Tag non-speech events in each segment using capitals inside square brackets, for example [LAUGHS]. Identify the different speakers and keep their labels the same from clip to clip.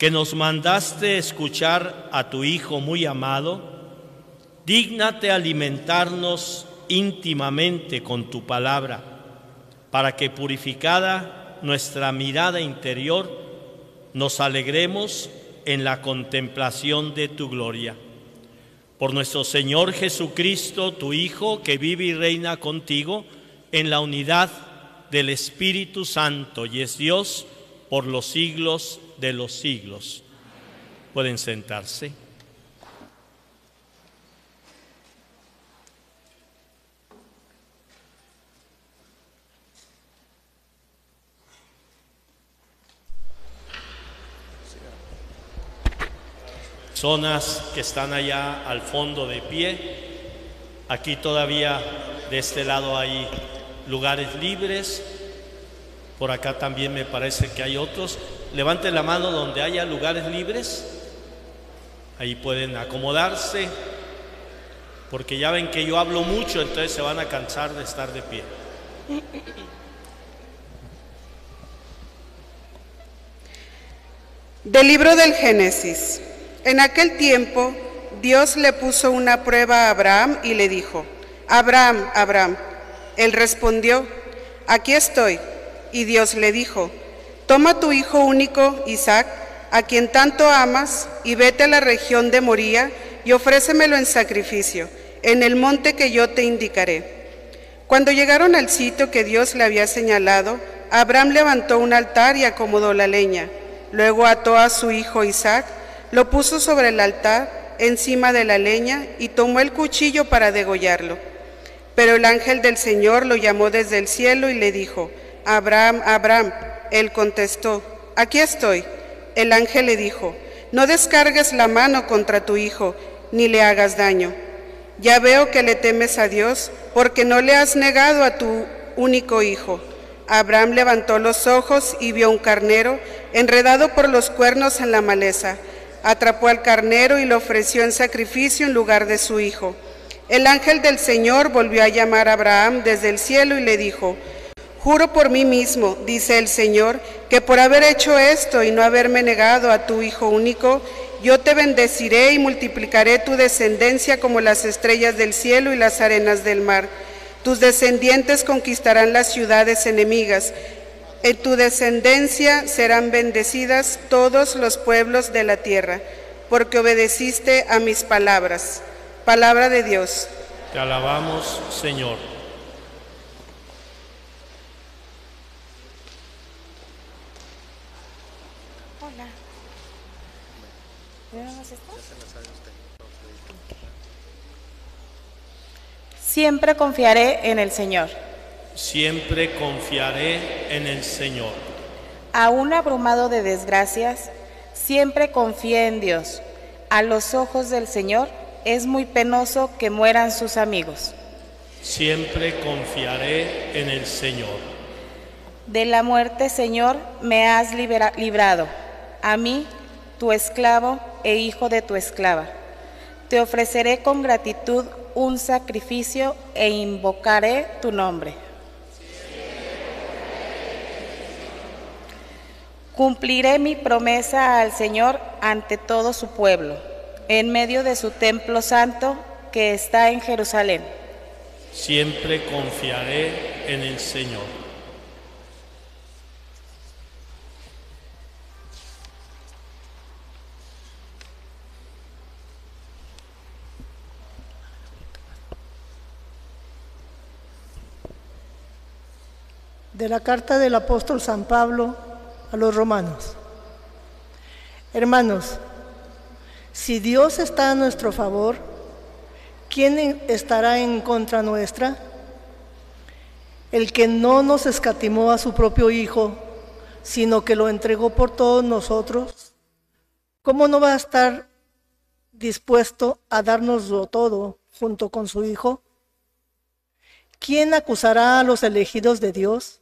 Speaker 1: que nos mandaste escuchar a tu Hijo muy amado, dignate alimentarnos íntimamente con tu palabra, para que purificada nuestra mirada interior, nos alegremos en la contemplación de tu gloria. Por nuestro Señor Jesucristo, tu Hijo, que vive y reina contigo en la unidad del Espíritu Santo y es Dios por los siglos de los siglos. Pueden sentarse. Zonas que están allá al fondo de pie. Aquí todavía de este lado hay lugares libres. Por acá también me parece que hay otros levanten la mano donde haya lugares libres. Ahí pueden acomodarse. Porque ya ven que yo hablo mucho, entonces se van a cansar de estar de pie.
Speaker 2: Del libro del Génesis. En aquel tiempo Dios le puso una prueba a Abraham y le dijo, Abraham, Abraham. Él respondió, aquí estoy. Y Dios le dijo, Toma tu hijo único, Isaac, a quien tanto amas, y vete a la región de Moría y ofrécemelo en sacrificio, en el monte que yo te indicaré. Cuando llegaron al sitio que Dios le había señalado, Abraham levantó un altar y acomodó la leña. Luego ató a su hijo Isaac, lo puso sobre el altar, encima de la leña, y tomó el cuchillo para degollarlo. Pero el ángel del Señor lo llamó desde el cielo y le dijo, Abraham, Abraham. Él contestó, aquí estoy. El ángel le dijo, no descargues la mano contra tu hijo, ni le hagas daño. Ya veo que le temes a Dios, porque no le has negado a tu único hijo. Abraham levantó los ojos y vio un carnero enredado por los cuernos en la maleza. Atrapó al carnero y lo ofreció en sacrificio en lugar de su hijo. El ángel del Señor volvió a llamar a Abraham desde el cielo y le dijo, Juro por mí mismo, dice el Señor, que por haber hecho esto y no haberme negado a tu Hijo único, yo te bendeciré y multiplicaré tu descendencia como las estrellas del cielo y las arenas del mar. Tus descendientes conquistarán las ciudades enemigas. En tu descendencia serán bendecidas todos los pueblos de la tierra, porque obedeciste a mis palabras. Palabra de Dios.
Speaker 1: Te alabamos, Señor.
Speaker 3: Siempre confiaré en el Señor.
Speaker 1: Siempre confiaré en el Señor.
Speaker 3: Aún abrumado de desgracias, siempre confié en Dios. A los ojos del Señor es muy penoso que mueran sus amigos.
Speaker 1: Siempre confiaré en el Señor.
Speaker 3: De la muerte, Señor, me has librado, a mí, tu esclavo e hijo de tu esclava te ofreceré con gratitud un sacrificio e invocaré tu nombre. Cumpliré mi promesa al Señor ante todo su pueblo, en medio de su templo santo que está en Jerusalén.
Speaker 1: Siempre confiaré en el Señor.
Speaker 3: de la carta del apóstol San Pablo a los romanos. Hermanos, si Dios está a nuestro favor, ¿quién estará en contra nuestra? El que no nos escatimó a su propio Hijo, sino que lo entregó por todos nosotros, ¿cómo no va a estar dispuesto a darnoslo todo junto con su Hijo? ¿Quién acusará a los elegidos de Dios?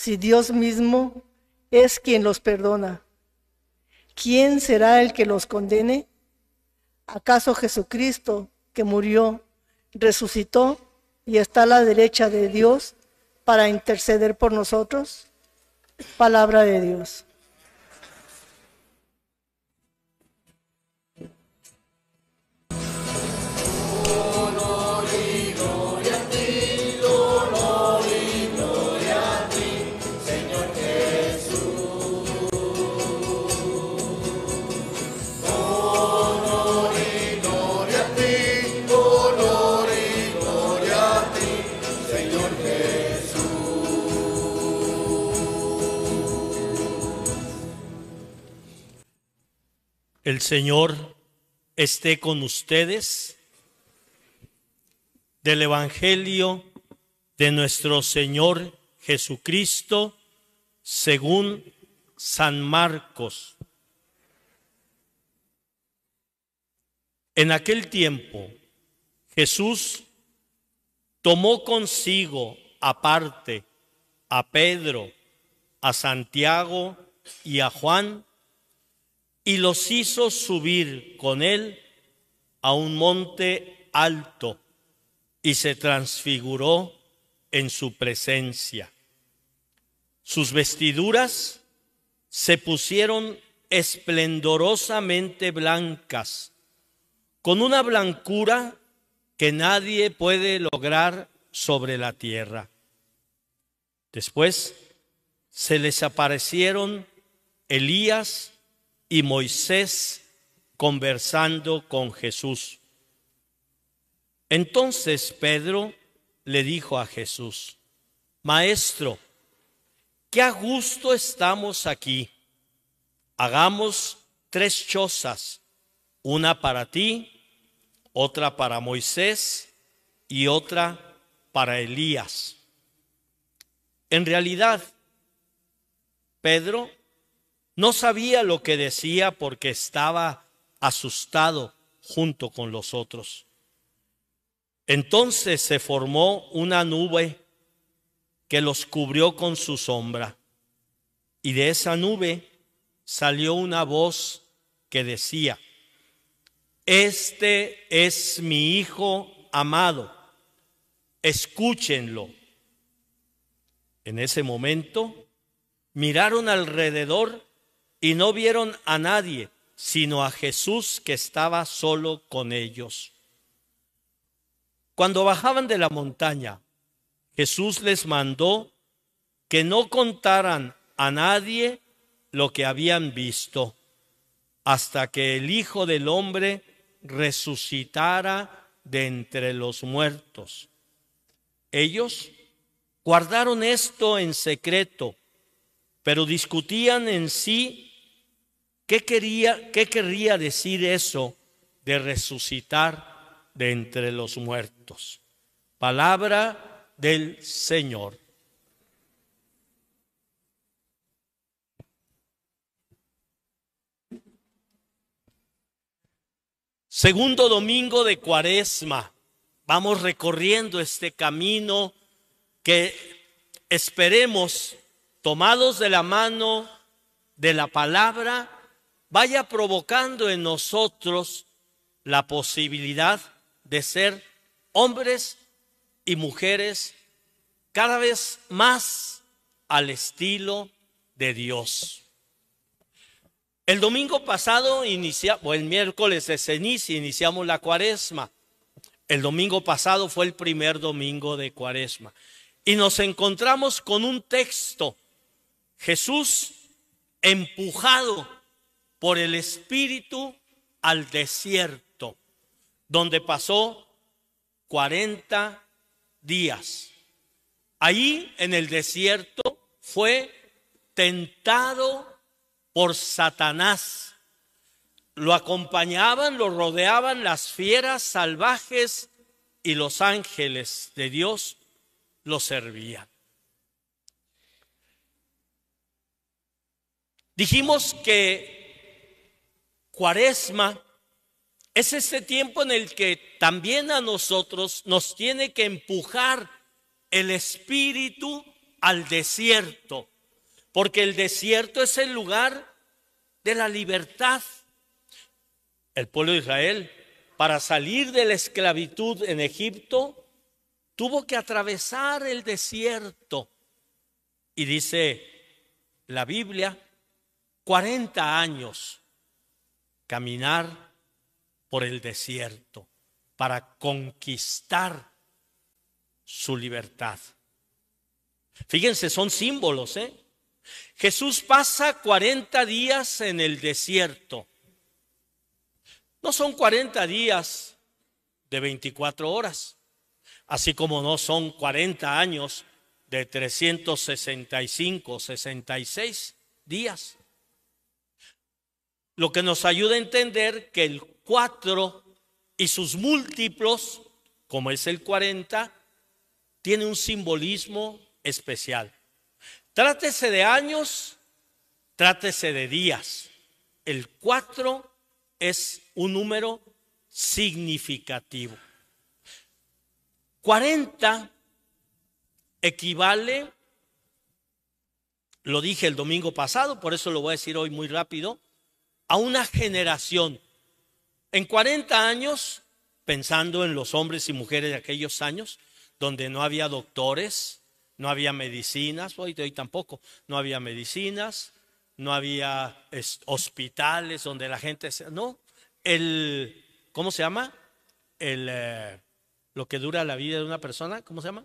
Speaker 3: si Dios mismo es quien los perdona? ¿Quién será el que los condene? ¿Acaso Jesucristo, que murió, resucitó y está a la derecha de Dios para interceder por nosotros? Palabra de
Speaker 2: Dios.
Speaker 1: El Señor esté con ustedes. Del Evangelio de nuestro Señor Jesucristo, según San Marcos. En aquel tiempo, Jesús tomó consigo aparte a Pedro, a Santiago y a Juan, y los hizo subir con él a un monte alto y se transfiguró en su presencia. Sus vestiduras se pusieron esplendorosamente blancas, con una blancura que nadie puede lograr sobre la tierra. Después se les aparecieron Elías y Moisés conversando con Jesús. Entonces Pedro le dijo a Jesús, Maestro, qué a gusto estamos aquí. Hagamos tres chozas, una para ti, otra para Moisés y otra para Elías. En realidad, Pedro no sabía lo que decía porque estaba asustado junto con los otros. Entonces se formó una nube que los cubrió con su sombra. Y de esa nube salió una voz que decía, Este es mi Hijo amado, escúchenlo. En ese momento miraron alrededor y no vieron a nadie, sino a Jesús que estaba solo con ellos. Cuando bajaban de la montaña, Jesús les mandó que no contaran a nadie lo que habían visto, hasta que el Hijo del Hombre resucitara de entre los muertos. Ellos guardaron esto en secreto, pero discutían en sí ¿Qué, quería, querría decir eso de resucitar de entre los muertos? Palabra del Señor. Segundo domingo de Cuaresma. Vamos recorriendo este camino que esperemos, tomados de la mano de la palabra, vaya provocando en nosotros la posibilidad de ser hombres y mujeres cada vez más al estilo de Dios. El domingo pasado o el miércoles de ceniza iniciamos la cuaresma. El domingo pasado fue el primer domingo de cuaresma. Y nos encontramos con un texto. Jesús empujado por el Espíritu al desierto, donde pasó 40 días. Ahí en el desierto fue tentado por Satanás. Lo acompañaban, lo rodeaban las fieras salvajes y los ángeles de Dios lo servían. Dijimos que Cuaresma es ese tiempo en el que también a nosotros nos tiene que empujar el espíritu al desierto, porque el desierto es el lugar de la libertad. El pueblo de Israel, para salir de la esclavitud en Egipto, tuvo que atravesar el desierto. Y dice la Biblia, 40 años caminar por el desierto para conquistar su libertad. Fíjense, son símbolos, ¿eh? Jesús pasa 40 días en el desierto. No son 40 días de 24 horas, así como no son 40 años de 365, 66 días. Lo que nos ayuda a entender que el 4 y sus múltiplos, como es el 40, tiene un simbolismo especial. Trátese de años, trátese de días. El 4 es un número significativo. 40 equivale, lo dije el domingo pasado, por eso lo voy a decir hoy muy rápido, a una generación. En 40 años, pensando en los hombres y mujeres de aquellos años, donde no había doctores, no había medicinas, hoy, hoy tampoco, no había medicinas, no había hospitales donde la gente... no, el... ¿Cómo se llama? El, eh, lo que dura la vida de una persona, ¿cómo se llama?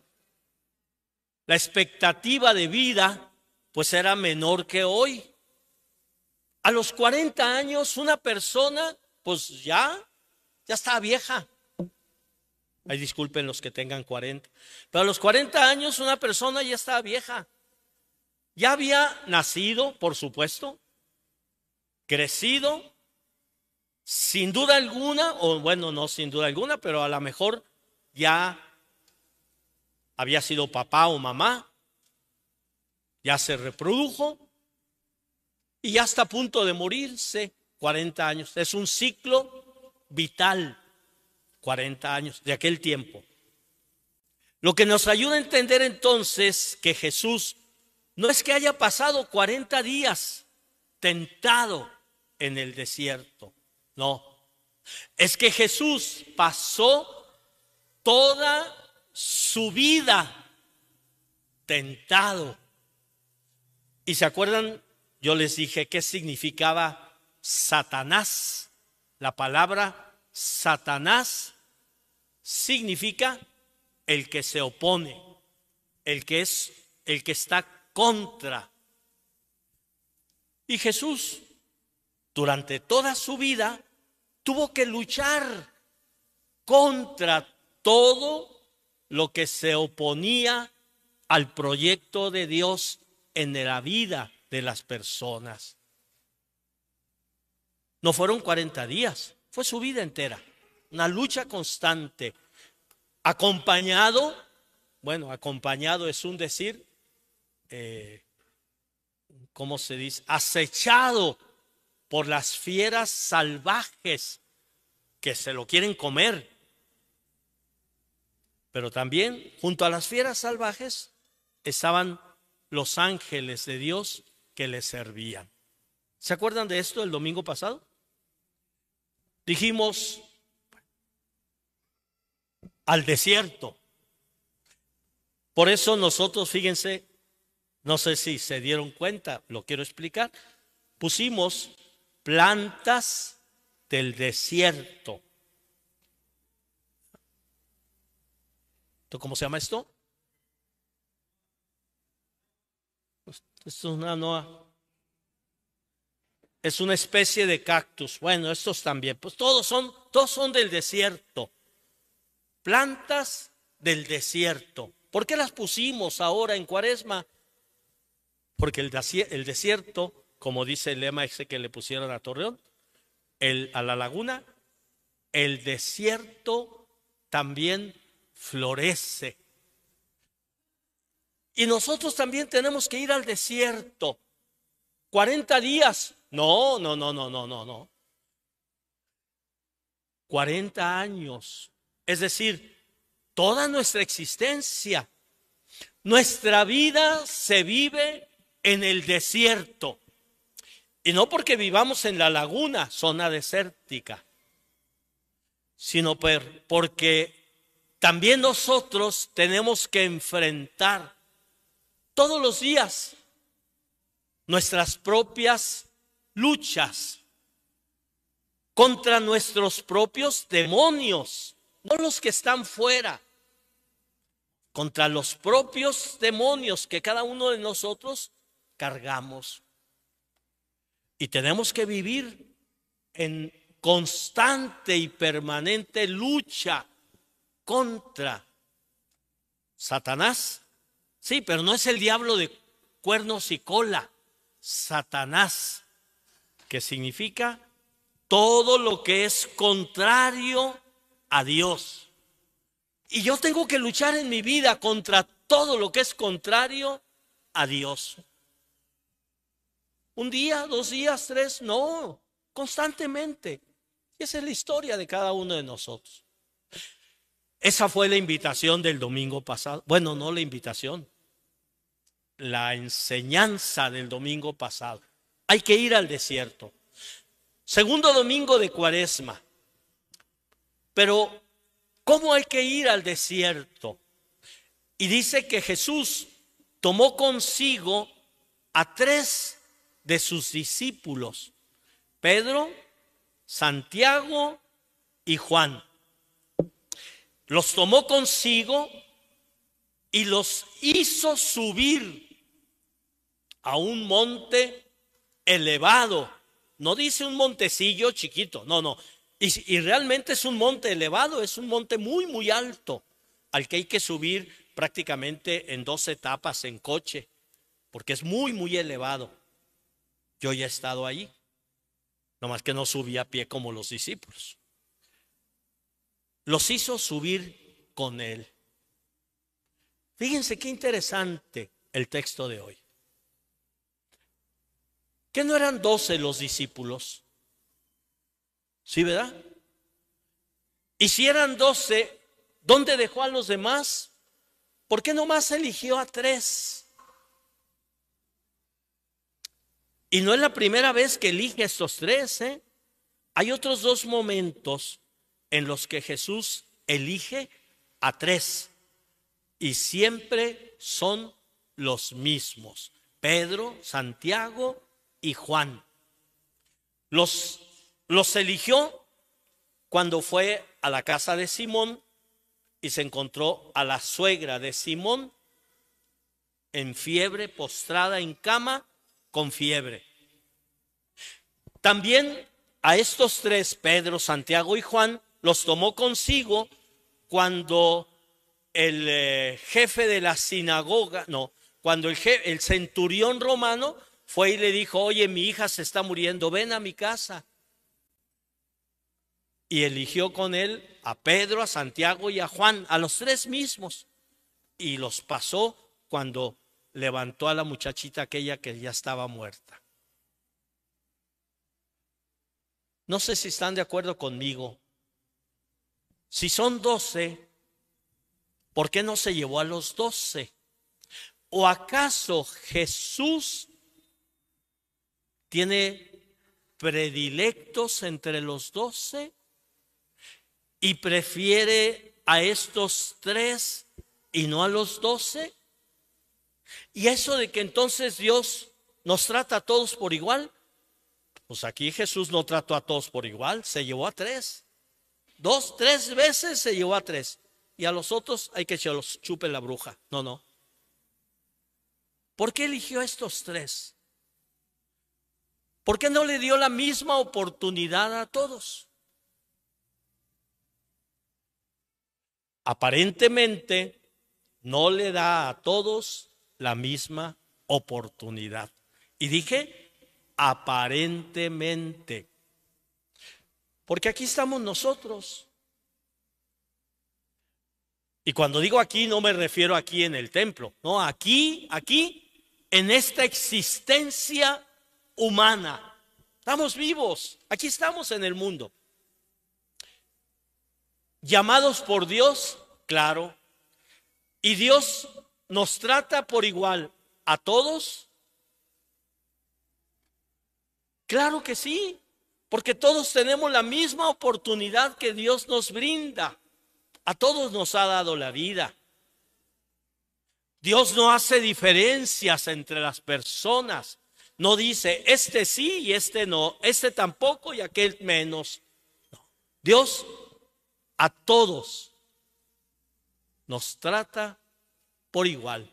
Speaker 1: La expectativa de vida, pues era menor que hoy. A los 40 años una persona, pues ya, ya estaba vieja. Ay, disculpen los que tengan 40. Pero a los 40 años una persona ya estaba vieja. Ya había nacido, por supuesto, crecido, sin duda alguna, o bueno, no sin duda alguna, pero a lo mejor ya había sido papá o mamá, ya se reprodujo, y ya está a punto de morirse 40 años. Es un ciclo vital, 40 años de aquel tiempo. Lo que nos ayuda a entender entonces que Jesús no es que haya pasado 40 días tentado en el desierto, no. Es que Jesús pasó toda su vida tentado. ¿Y se acuerdan yo les dije qué significaba Satanás. La palabra Satanás significa el que se opone, el que es el que está contra. Y Jesús durante toda su vida tuvo que luchar contra todo lo que se oponía al proyecto de Dios en la vida de las personas. No fueron 40 días, fue su vida entera, una lucha constante, acompañado, bueno, acompañado es un decir, eh, ¿cómo se dice? Acechado por las fieras salvajes que se lo quieren comer. Pero también junto a las fieras salvajes estaban los ángeles de Dios que le servían. ¿Se acuerdan de esto el domingo pasado? Dijimos al desierto. Por eso nosotros, fíjense, no sé si se dieron cuenta, lo quiero explicar, pusimos plantas del desierto. ¿Cómo se llama esto? es una noa. Es una especie de cactus. Bueno, estos también. Pues todos son, todos son del desierto. Plantas del desierto. ¿Por qué las pusimos ahora en cuaresma? Porque el, el desierto, como dice el lema ese que le pusieron a Torreón, el, a la laguna, el desierto también florece. Y nosotros también tenemos que ir al desierto. 40 días. No, no, no, no, no, no, no. 40 años. Es decir, toda nuestra existencia. Nuestra vida se vive en el desierto. Y no porque vivamos en la laguna, zona desértica, sino porque también nosotros tenemos que enfrentar todos los días nuestras propias luchas contra nuestros propios demonios, no los que están fuera, contra los propios demonios que cada uno de nosotros cargamos. Y tenemos que vivir en constante y permanente lucha contra Satanás Sí, pero no es el diablo de cuernos y cola, Satanás, que significa todo lo que es contrario a Dios. Y yo tengo que luchar en mi vida contra todo lo que es contrario a Dios. Un día, dos días, tres, no, constantemente. esa es la historia de cada uno de nosotros. Esa fue la invitación del domingo pasado. Bueno, no la invitación, la enseñanza del domingo pasado. Hay que ir al desierto. Segundo domingo de cuaresma. Pero, ¿cómo hay que ir al desierto? Y dice que Jesús tomó consigo a tres de sus discípulos, Pedro, Santiago y Juan. Los tomó consigo y los hizo subir a un monte elevado. No dice un montecillo chiquito, no, no. Y, realmente es un monte elevado, es un monte muy, muy alto, al que hay que subir prácticamente en dos etapas en coche, porque es muy, muy elevado. Yo ya he estado ahí, nomás que no subí a pie como los discípulos. Los hizo subir con él. Fíjense qué interesante el texto de hoy. ¿Qué no eran doce los discípulos? ¿Sí, verdad? Y si eran doce, ¿dónde dejó a los demás? ¿Por qué nomás eligió a tres? Y no es la primera vez que elige a estos tres. ¿eh? Hay otros dos momentos en los que Jesús elige a tres. Y siempre son los mismos. Pedro, Santiago y Juan. Los, los eligió cuando fue a la casa de Simón y se encontró a la suegra de Simón en fiebre, postrada en cama, con fiebre. También a estos tres, Pedro, Santiago y Juan, los tomó consigo cuando el eh, jefe de la sinagoga, no, cuando el, jefe, el centurión romano fue y le dijo, oye, mi hija se está muriendo, ven a mi casa. Y eligió con él a Pedro, a Santiago y a Juan, a los tres mismos. Y los pasó cuando levantó a la muchachita aquella que ya estaba muerta. No sé si están de acuerdo conmigo. Si son doce, ¿por qué no se llevó a los doce? ¿O acaso Jesús tiene predilectos entre los doce y prefiere a estos tres y no a los doce? ¿Y eso de que entonces Dios nos trata a todos por igual? Pues aquí Jesús no trató a todos por igual, se llevó a tres. Dos, tres veces se llevó a tres. Y a los otros hay que se los chupe la bruja. No, no. ¿Por qué eligió a estos tres? ¿Por qué no le dio la misma oportunidad a todos? Aparentemente no le da a todos la misma oportunidad. Y dije, aparentemente. Porque aquí estamos nosotros. Y cuando digo aquí no me refiero aquí en el templo, no, aquí, aquí, en esta existencia humana. Estamos vivos, aquí estamos en el mundo. Llamados por Dios, claro. Y Dios nos trata por igual a todos. Claro que sí, porque todos tenemos la misma oportunidad que Dios nos brinda. A todos nos ha dado la vida. Dios no hace diferencias entre las personas. No dice, este sí y este no, este tampoco y aquel menos. Dios a todos nos trata por igual.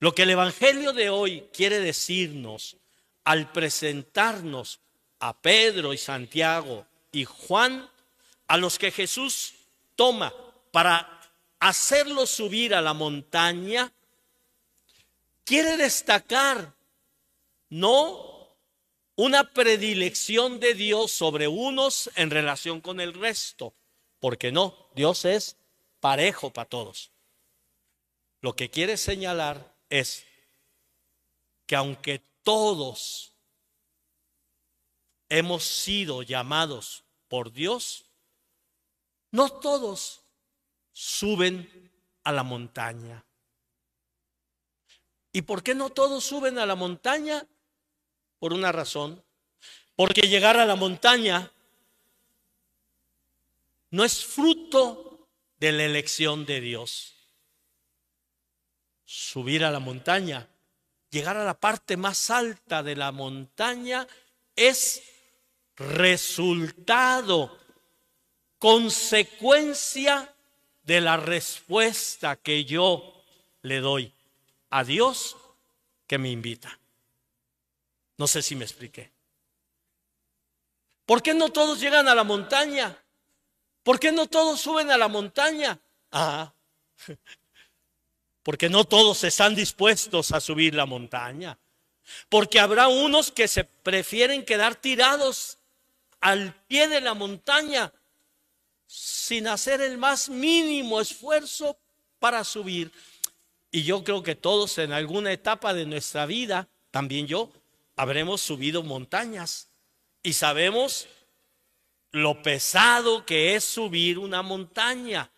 Speaker 1: Lo que el Evangelio de hoy quiere decirnos al presentarnos a Pedro y Santiago y Juan, a los que Jesús toma para hacerlos subir a la montaña, quiere destacar no una predilección de Dios sobre unos en relación con el resto, porque no, Dios es parejo para todos. Lo que quiere señalar es que aunque todos hemos sido llamados por Dios, no todos suben a la montaña. ¿Y por qué no todos suben a la montaña? Por una razón. Porque llegar a la montaña no es fruto de la elección de Dios. Subir a la montaña, llegar a la parte más alta de la montaña es resultado, consecuencia de la respuesta que yo le doy a Dios que me invita. No sé si me expliqué. ¿Por qué no todos llegan a la montaña? ¿Por qué no todos suben a la montaña? Ah, [LAUGHS] porque no todos están dispuestos a subir la montaña. Porque habrá unos que se prefieren quedar tirados al pie de la montaña sin hacer el más mínimo esfuerzo para subir. Y yo creo que todos en alguna etapa de nuestra vida, también yo, habremos subido montañas. Y sabemos lo pesado que es subir una montaña.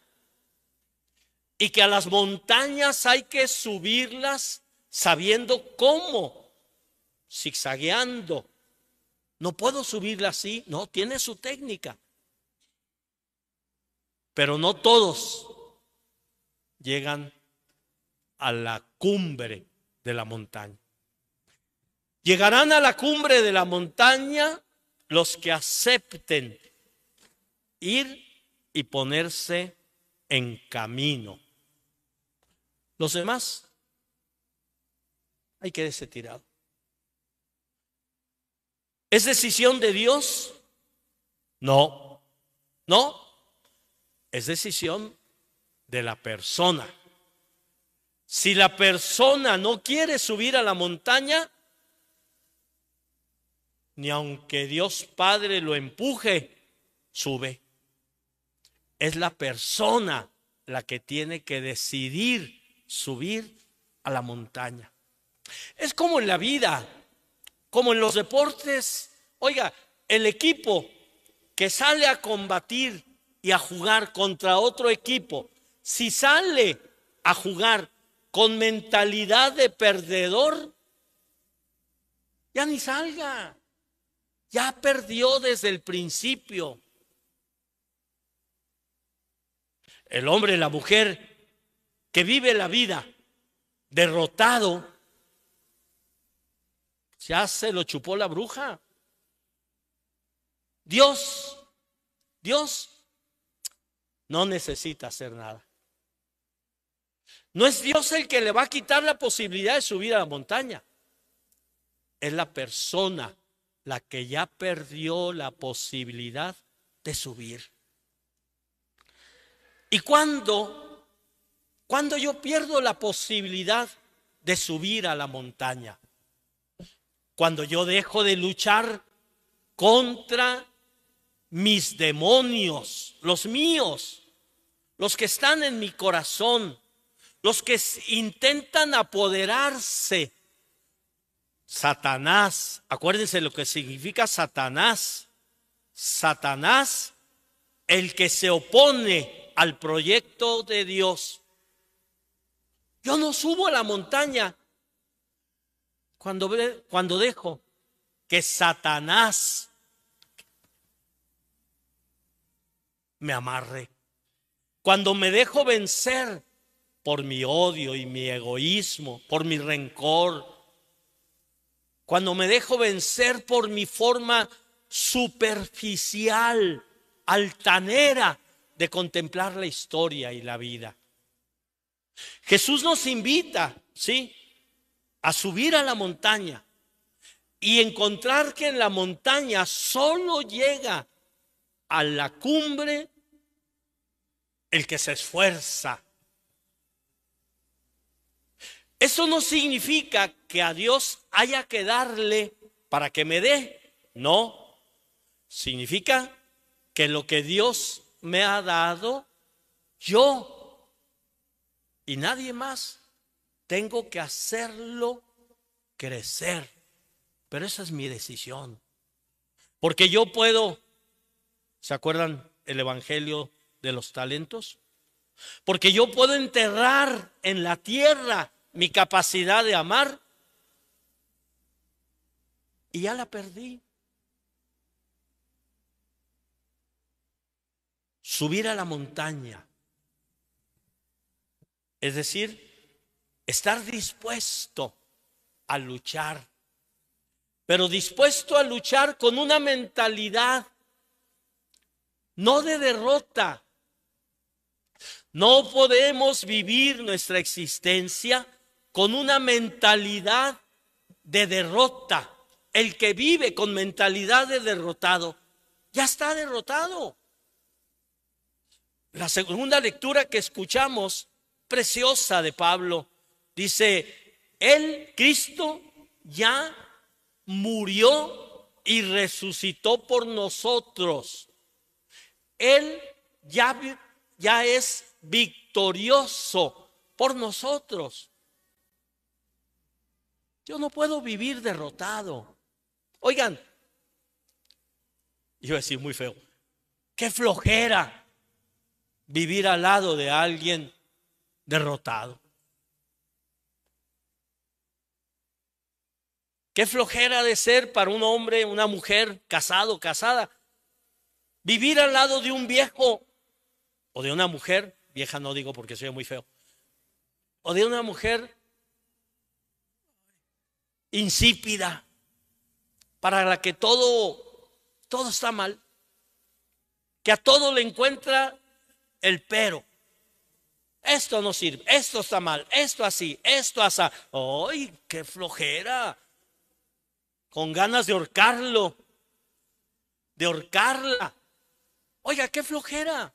Speaker 1: Y que a las montañas hay que subirlas sabiendo cómo, zigzagueando. No puedo subirla así, no, tiene su técnica. Pero no todos llegan a la cumbre de la montaña. Llegarán a la cumbre de la montaña los que acepten ir y ponerse en camino. Los demás, hay que quédese tirado. ¿Es decisión de Dios? No, no. Es decisión de la persona. Si la persona no quiere subir a la montaña, ni aunque Dios Padre lo empuje, sube. Es la persona la que tiene que decidir subir a la montaña. Es como en la vida, como en los deportes. Oiga, el equipo que sale a combatir y a jugar contra otro equipo, si sale a jugar con mentalidad de perdedor, ya ni salga. Ya perdió desde el principio. El hombre, la mujer que vive la vida derrotado, ya se lo chupó la bruja. Dios, Dios no necesita hacer nada. No es Dios el que le va a quitar la posibilidad de subir a la montaña. Es la persona la que ya perdió la posibilidad de subir. Y cuando, cuando yo pierdo la posibilidad de subir a la montaña, cuando yo dejo de luchar contra mis demonios, los míos, los que están en mi corazón, los que intentan apoderarse. Satanás, acuérdense lo que significa Satanás. Satanás, el que se opone al proyecto de Dios. Yo no subo a la montaña cuando, cuando dejo que Satanás me amarre. Cuando me dejo vencer por mi odio y mi egoísmo, por mi rencor. Cuando me dejo vencer por mi forma superficial, altanera de contemplar la historia y la vida. Jesús nos invita, ¿sí? A subir a la montaña y encontrar que en la montaña solo llega a la cumbre el que se esfuerza eso no significa que a Dios haya que darle para que me dé. No. Significa que lo que Dios me ha dado, yo y nadie más, tengo que hacerlo crecer. Pero esa es mi decisión. Porque yo puedo, ¿se acuerdan el Evangelio de los talentos? Porque yo puedo enterrar en la tierra mi capacidad de amar y ya la perdí. Subir a la montaña, es decir, estar dispuesto a luchar, pero dispuesto a luchar con una mentalidad no de derrota. No podemos vivir nuestra existencia con una mentalidad de derrota. El que vive con mentalidad de derrotado, ya está derrotado. La segunda lectura que escuchamos, preciosa de Pablo, dice, el Cristo ya murió y resucitó por nosotros. Él ya, ya es victorioso por nosotros. Yo no puedo vivir derrotado. Oigan, yo decía muy feo, qué flojera vivir al lado de alguien derrotado. Qué flojera de ser para un hombre, una mujer, casado, casada, vivir al lado de un viejo o de una mujer, vieja no digo porque soy muy feo, o de una mujer insípida, para la que todo, todo está mal, que a todo le encuentra el pero. Esto no sirve, esto está mal, esto así, esto así. ¡Ay, qué flojera! Con ganas de ahorcarlo, de horcarla Oiga, qué flojera.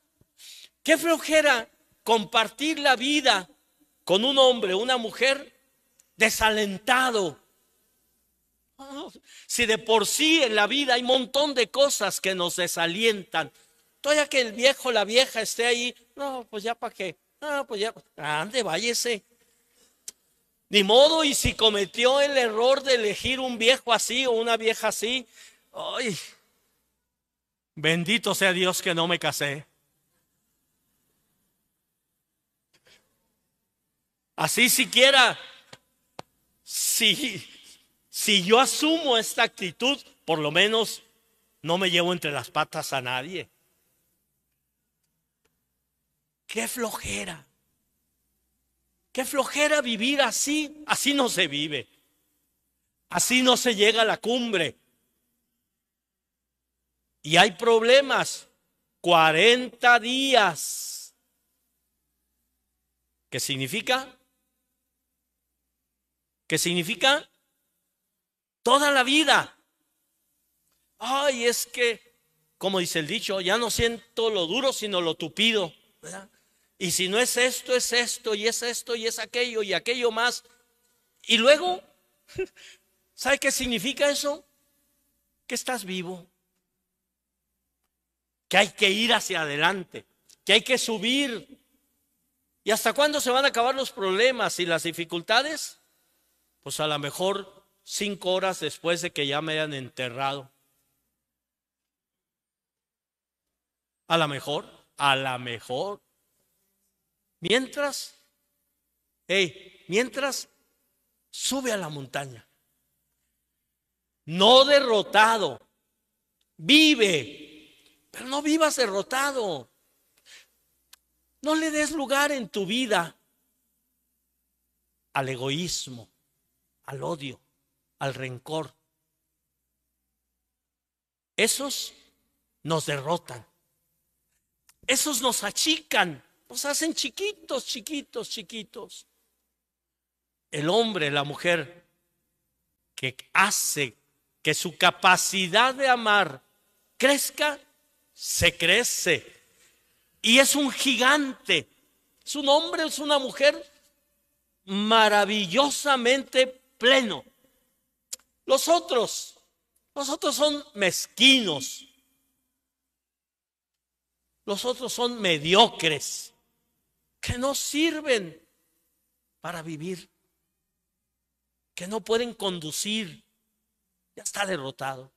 Speaker 1: Qué flojera compartir la vida con un hombre, una mujer desalentado, si de por sí en la vida hay un montón de cosas que nos desalientan, todavía que el viejo, la vieja esté ahí, no, pues ya para qué, no, pues ya, ande, váyese. Ni modo, y si cometió el error de elegir un viejo así o una vieja así, ay, bendito sea Dios que no me casé. Así siquiera, Sí si yo asumo esta actitud, por lo menos no me llevo entre las patas a nadie. Qué flojera. Qué flojera vivir así. Así no se vive. Así no se llega a la cumbre. Y hay problemas. 40 días. ¿Qué significa? ¿Qué significa? Toda la vida. Ay, es que, como dice el dicho, ya no siento lo duro, sino lo tupido. Y si no es esto, es esto, y es esto, y es aquello, y aquello más. Y luego, [LAUGHS] ¿sabe qué significa eso? Que estás vivo. Que hay que ir hacia adelante. Que hay que subir. ¿Y hasta cuándo se van a acabar los problemas y las dificultades? Pues a lo mejor cinco horas después de que ya me hayan enterrado. A la mejor, a la mejor. Mientras, hey, mientras sube a la montaña. No derrotado. Vive, pero no vivas derrotado. No le des lugar en tu vida al egoísmo, al odio al rencor. Esos nos derrotan. Esos nos achican, nos hacen chiquitos, chiquitos, chiquitos. El hombre, la mujer, que hace que su capacidad de amar crezca, se crece. Y es un gigante. Es un hombre, es una mujer maravillosamente pleno. Los otros, los otros son mezquinos. Los otros son mediocres, que no sirven para vivir, que no pueden conducir. Ya está derrotado.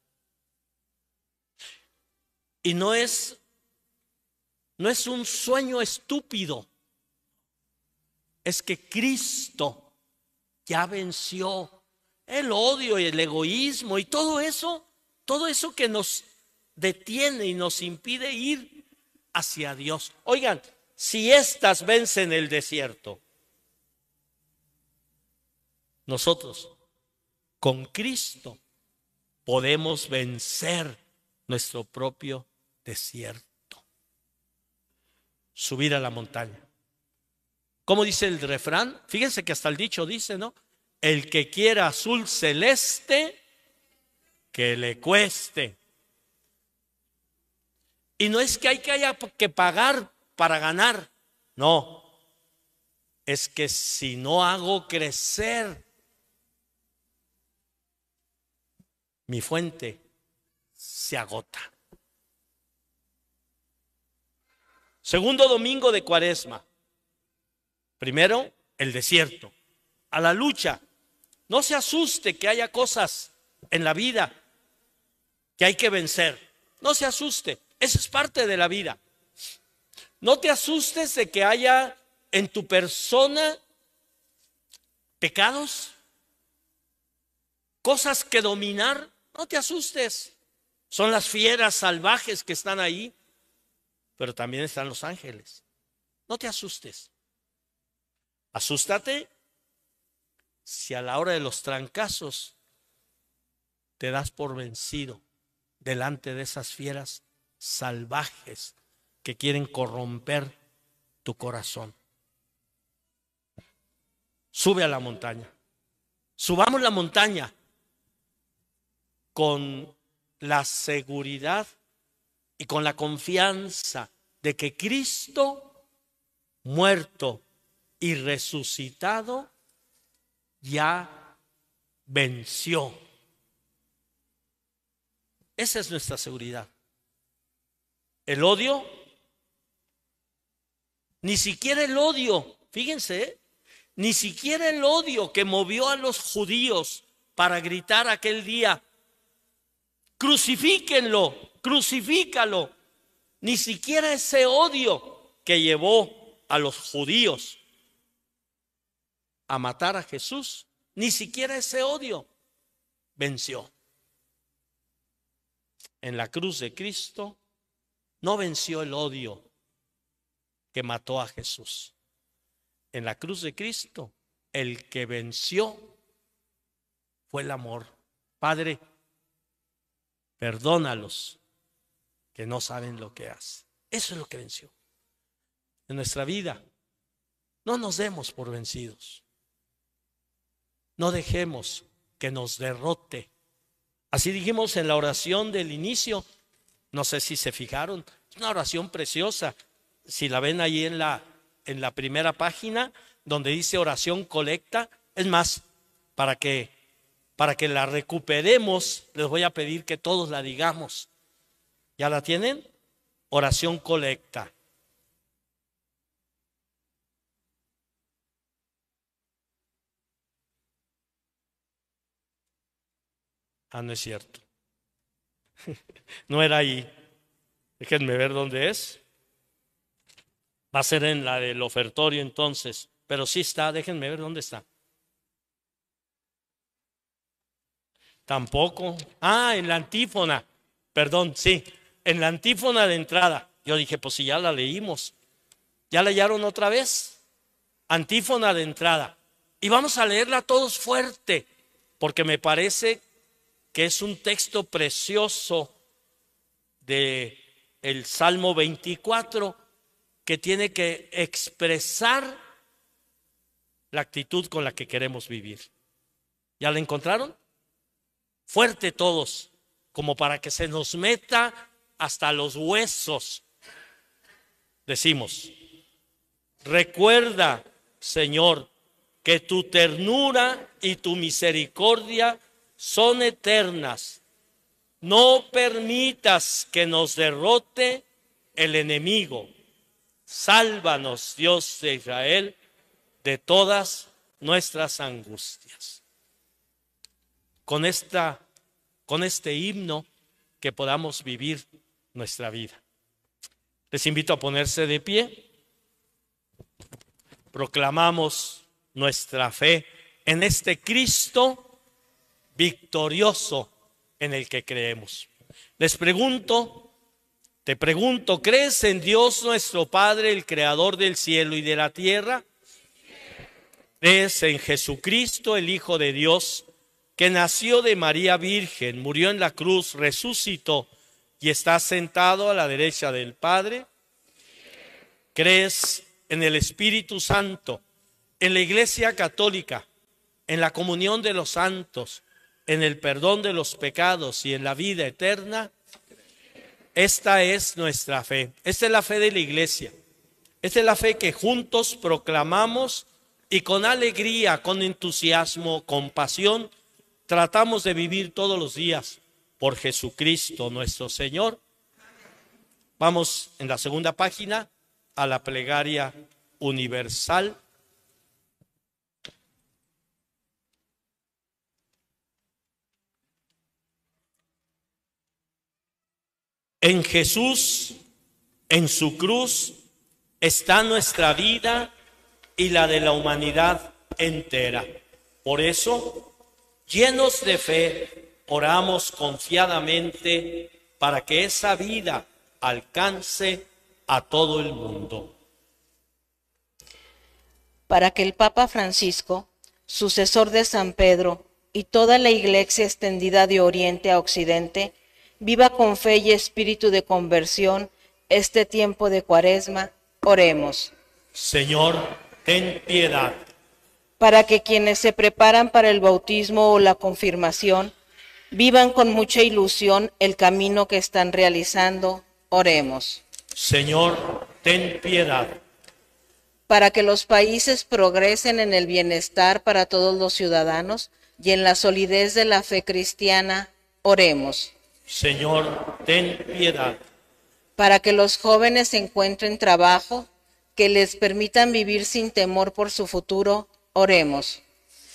Speaker 1: Y no es no es un sueño estúpido. Es que Cristo ya venció el odio y el egoísmo y todo eso, todo eso que nos detiene y nos impide ir hacia Dios. Oigan, si éstas vencen el desierto, nosotros con Cristo podemos vencer nuestro propio desierto. Subir a la montaña. ¿Cómo dice el refrán? Fíjense que hasta el dicho dice, ¿no? El que quiera azul celeste, que le cueste. Y no es que hay que haya que pagar para ganar, no. Es que si no hago crecer mi fuente, se agota. Segundo domingo de cuaresma. Primero, el desierto. A la lucha no se asuste que haya cosas en la vida que hay que vencer. No se asuste. Eso es parte de la vida. No te asustes de que haya en tu persona pecados, cosas que dominar. No te asustes. Son las fieras salvajes que están ahí, pero también están los ángeles. No te asustes. Asústate si a la hora de los trancazos te das por vencido delante de esas fieras salvajes que quieren corromper tu corazón. Sube a la montaña. Subamos la montaña con la seguridad y con la confianza de que Cristo, muerto y resucitado, ya venció. Esa es nuestra seguridad. El odio, ni siquiera el odio, fíjense, ¿eh? ni siquiera el odio que movió a los judíos para gritar aquel día, crucifíquenlo, crucifícalo, ni siquiera ese odio que llevó a los judíos a matar a Jesús, ni siquiera ese odio venció. En la cruz de Cristo no venció el odio que mató a Jesús. En la cruz de Cristo, el que venció fue el amor. Padre, perdónalos que no saben lo que hacen. Eso es lo que venció. En nuestra vida, no nos demos por vencidos. No dejemos que nos derrote. Así dijimos en la oración del inicio. No sé si se fijaron. Es una oración preciosa. Si la ven ahí en la, en la primera página, donde dice oración colecta, es más, para que, para que la recuperemos, les voy a pedir que todos la digamos. ¿Ya la tienen? Oración colecta. Ah, no es cierto. [LAUGHS] no era ahí. Déjenme ver dónde es. Va a ser en la del ofertorio entonces. Pero sí está, déjenme ver dónde está. Tampoco. Ah, en la antífona. Perdón, sí. En la antífona de entrada. Yo dije, pues si ya la leímos. ¿Ya la hallaron otra vez? Antífona de entrada. Y vamos a leerla todos fuerte, porque me parece que es un texto precioso de el Salmo 24 que tiene que expresar la actitud con la que queremos vivir. ¿Ya la encontraron? Fuerte todos, como para que se nos meta hasta los huesos. Decimos, recuerda, Señor, que tu ternura y tu misericordia son eternas. No permitas que nos derrote el enemigo. Sálvanos, Dios de Israel, de todas nuestras angustias. Con, esta, con este himno que podamos vivir nuestra vida. Les invito a ponerse de pie. Proclamamos nuestra fe en este Cristo victorioso en el que creemos. Les pregunto, te pregunto, ¿crees en Dios nuestro Padre, el Creador del cielo y de la tierra? ¿Crees en Jesucristo, el Hijo de Dios, que nació de María Virgen, murió en la cruz, resucitó y está sentado a la derecha del Padre? ¿Crees en el Espíritu Santo, en la Iglesia Católica, en la comunión de los santos, en el perdón de los pecados y en la vida eterna, esta es nuestra fe. Esta es la fe de la iglesia. Esta es la fe que juntos proclamamos y con alegría, con entusiasmo, con pasión, tratamos de vivir todos los días por Jesucristo nuestro Señor. Vamos en la segunda página a la plegaria universal En Jesús, en su cruz, está nuestra vida y la de la humanidad entera. Por eso, llenos de fe, oramos confiadamente para que esa vida alcance a todo el mundo.
Speaker 3: Para que el Papa Francisco, sucesor de San Pedro, y toda la Iglesia extendida de Oriente a Occidente, Viva con fe y espíritu de conversión este tiempo de cuaresma. Oremos.
Speaker 1: Señor, ten piedad.
Speaker 3: Para que quienes se preparan para el bautismo o la confirmación vivan con mucha ilusión el camino que están realizando. Oremos.
Speaker 1: Señor, ten piedad.
Speaker 3: Para que los países progresen en el bienestar para todos los ciudadanos y en la solidez de la fe cristiana, oremos.
Speaker 1: Señor, ten piedad.
Speaker 3: Para que los jóvenes encuentren trabajo, que les permitan vivir sin temor por su futuro, oremos.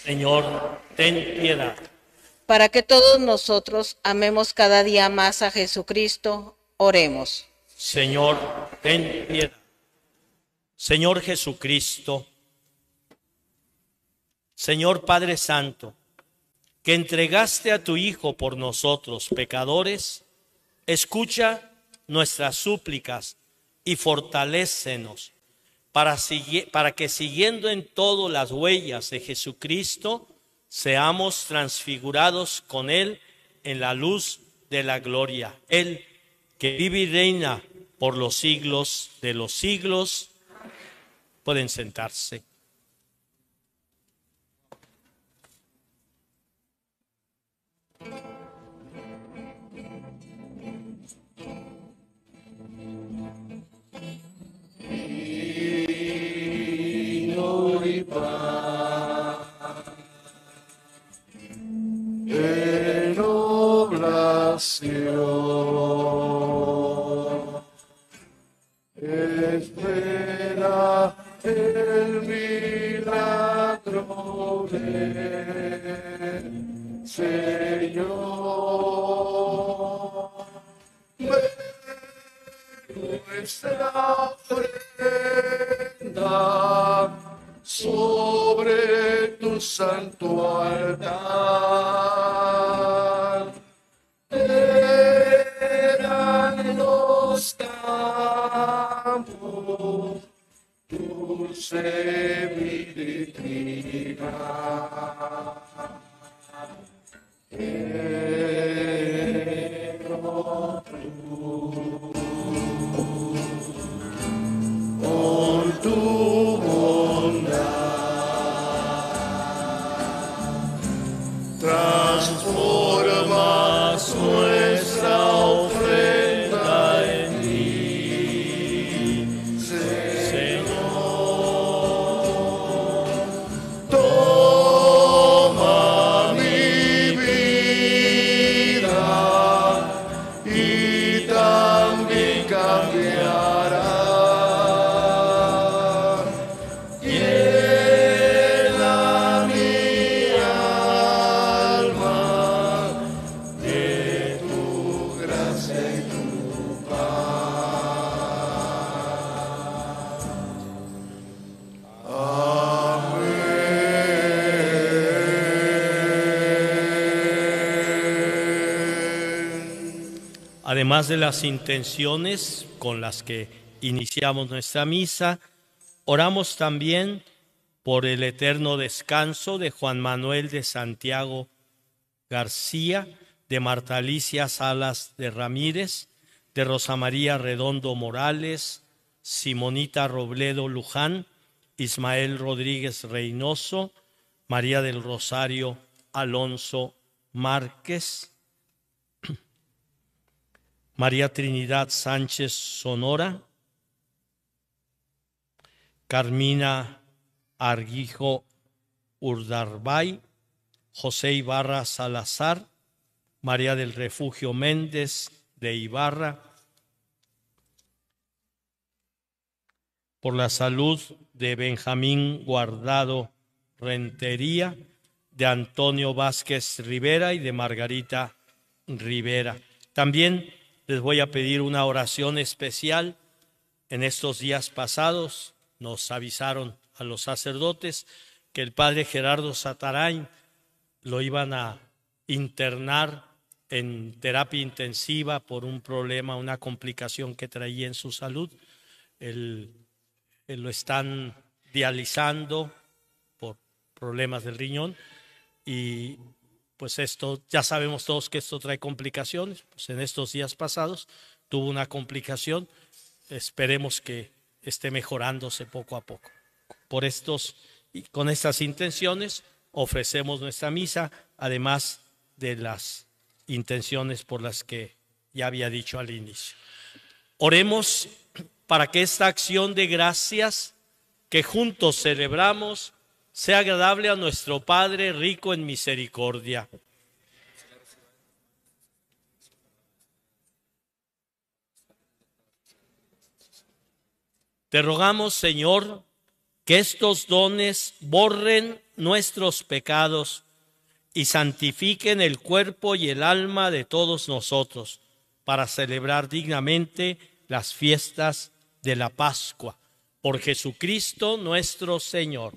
Speaker 1: Señor, ten piedad.
Speaker 3: Para que todos nosotros amemos cada día más a Jesucristo, oremos.
Speaker 1: Señor, ten piedad. Señor Jesucristo, Señor Padre Santo, que entregaste a tu Hijo por nosotros, pecadores, escucha nuestras súplicas y fortalécenos para, para que siguiendo en todo las huellas de Jesucristo, seamos transfigurados con Él en la luz de la gloria. Él que vive y reina por los siglos de los siglos. Pueden sentarse.
Speaker 4: en oblación. Espera el milagro del Señor. Ven nuestra ofrenda sobre tu santo altar. Eran los campos tu semitriga. Pero tú, con tu
Speaker 1: de las intenciones con las que iniciamos nuestra misa, oramos también por el eterno descanso de Juan Manuel de Santiago García, de Marta Alicia Salas de Ramírez, de Rosa María Redondo Morales, Simonita Robledo Luján, Ismael Rodríguez Reynoso, María del Rosario Alonso Márquez, María Trinidad Sánchez Sonora, Carmina Arguijo Urdarbay, José Ibarra Salazar, María del Refugio Méndez de Ibarra, por la salud de Benjamín Guardado Rentería, de Antonio Vázquez Rivera y de Margarita Rivera. También les voy a pedir una oración especial. En estos días pasados nos avisaron a los sacerdotes que el padre Gerardo Satarain lo iban a internar en terapia intensiva por un problema, una complicación que traía en su salud. Eh, lo están dializando por problemas del riñón y pues esto, ya sabemos todos que esto trae complicaciones, pues en estos días pasados tuvo una complicación, esperemos que esté mejorándose poco a poco. Por estos y con estas intenciones ofrecemos nuestra misa, además de las intenciones por las que ya había dicho al inicio. Oremos para que esta acción de gracias que juntos celebramos sea agradable a nuestro Padre rico en misericordia. Te rogamos, Señor, que estos dones borren nuestros pecados y santifiquen el cuerpo y el alma de todos nosotros para celebrar dignamente las fiestas de la Pascua. Por Jesucristo nuestro Señor.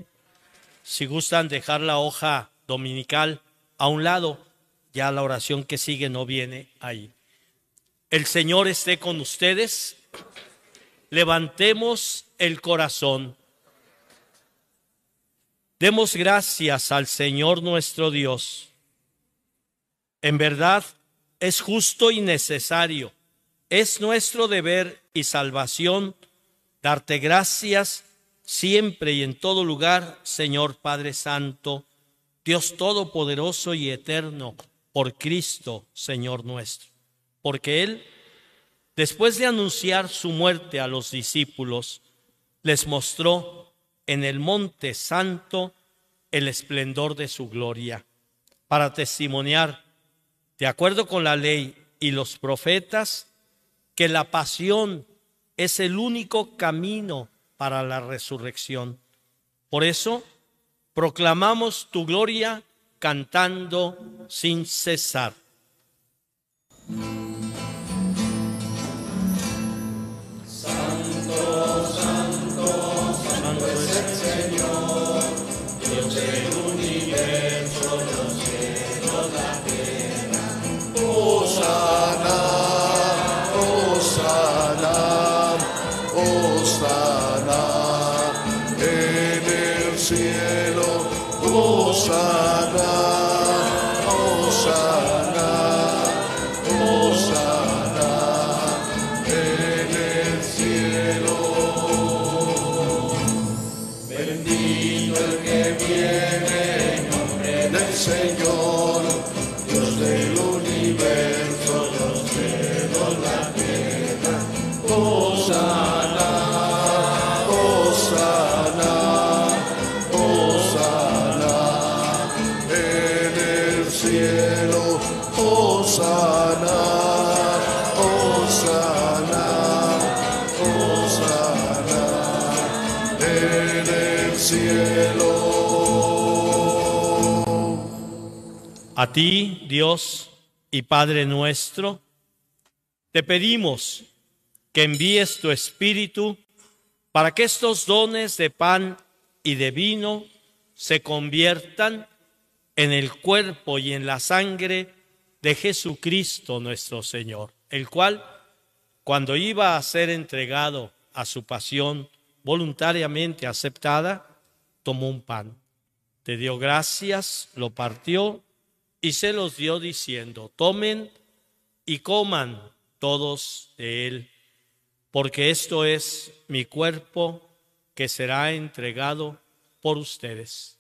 Speaker 1: Si gustan dejar la hoja dominical a un lado, ya la oración que sigue no viene ahí. El Señor esté con ustedes. Levantemos el corazón. Demos gracias al Señor nuestro Dios. En verdad, es justo y necesario. Es nuestro deber y salvación darte gracias siempre y en todo lugar, Señor Padre Santo, Dios Todopoderoso y Eterno, por Cristo, Señor nuestro. Porque Él, después de anunciar su muerte a los discípulos, les mostró en el monte santo el esplendor de su gloria, para testimoniar, de acuerdo con la ley y los profetas, que la pasión es el único camino para la resurrección. Por eso proclamamos tu gloria cantando sin cesar. Santo, santo,
Speaker 4: santo es el Señor, Dios
Speaker 1: ti, Dios y Padre nuestro, te pedimos que envíes tu Espíritu para que estos dones de pan y de vino se conviertan en el cuerpo y en la sangre de Jesucristo nuestro Señor, el cual, cuando iba a ser entregado a su pasión voluntariamente aceptada, tomó un pan, te dio gracias, lo partió y se los dio diciendo, tomen y coman todos de él, porque esto es mi cuerpo que será entregado por ustedes.